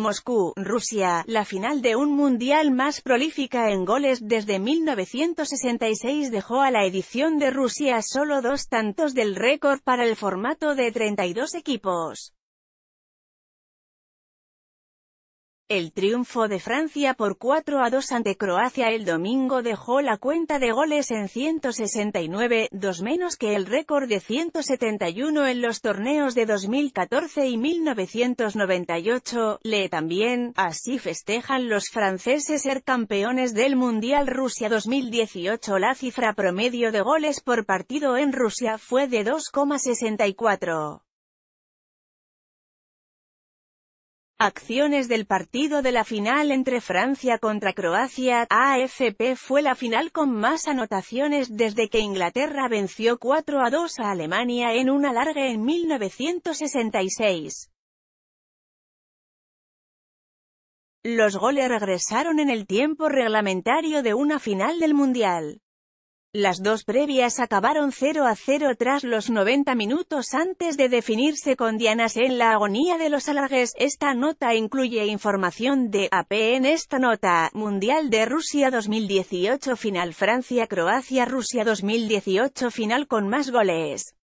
Moscú, Rusia, la final de un mundial más prolífica en goles desde 1966 dejó a la edición de Rusia solo dos tantos del récord para el formato de 32 equipos. El triunfo de Francia por 4 a 2 ante Croacia el domingo dejó la cuenta de goles en 169, dos menos que el récord de 171 en los torneos de 2014 y 1998, lee también, así festejan los franceses ser campeones del Mundial Rusia 2018 la cifra promedio de goles por partido en Rusia fue de 2,64. Acciones del partido de la final entre Francia contra Croacia, AFP fue la final con más anotaciones desde que Inglaterra venció 4 a 2 a Alemania en una larga en 1966. Los goles regresaron en el tiempo reglamentario de una final del Mundial. Las dos previas acabaron 0 a 0 tras los 90 minutos antes de definirse con Dianas en la agonía de los alargues. Esta nota incluye información de AP e en esta nota, Mundial de Rusia 2018 final Francia-Croacia Rusia 2018 final con más goles.